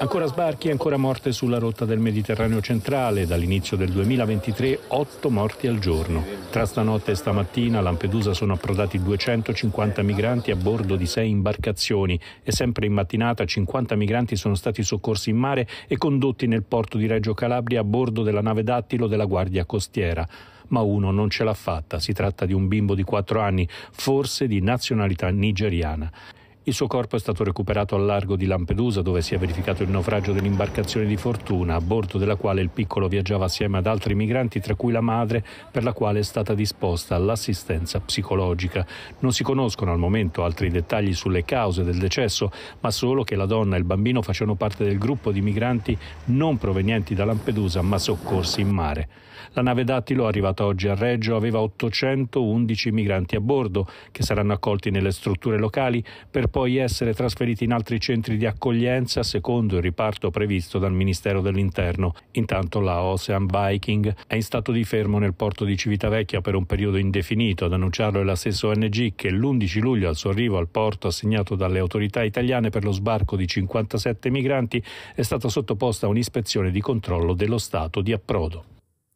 Ancora sbarchi e ancora morte sulla rotta del Mediterraneo centrale. Dall'inizio del 2023 8 morti al giorno. Tra stanotte e stamattina a Lampedusa sono approdati 250 migranti a bordo di 6 imbarcazioni e sempre in mattinata 50 migranti sono stati soccorsi in mare e condotti nel porto di Reggio Calabria a bordo della nave dattilo della Guardia Costiera ma uno non ce l'ha fatta. Si tratta di un bimbo di 4 anni, forse di nazionalità nigeriana. Il suo corpo è stato recuperato al largo di Lampedusa dove si è verificato il naufragio dell'imbarcazione di fortuna, a bordo della quale il piccolo viaggiava assieme ad altri migranti, tra cui la madre, per la quale è stata disposta l'assistenza psicologica. Non si conoscono al momento altri dettagli sulle cause del decesso, ma solo che la donna e il bambino facevano parte del gruppo di migranti non provenienti da Lampedusa ma soccorsi in mare. La nave Dattilo, arrivata oggi a Reggio, aveva 811 migranti a bordo che saranno accolti nelle strutture locali per poi poi essere trasferiti in altri centri di accoglienza secondo il riparto previsto dal Ministero dell'Interno. Intanto la Ocean Viking è in stato di fermo nel porto di Civitavecchia per un periodo indefinito. Ad annunciarlo è la stessa ONG che l'11 luglio al suo arrivo al porto assegnato dalle autorità italiane per lo sbarco di 57 migranti è stata sottoposta a un'ispezione di controllo dello stato di approdo.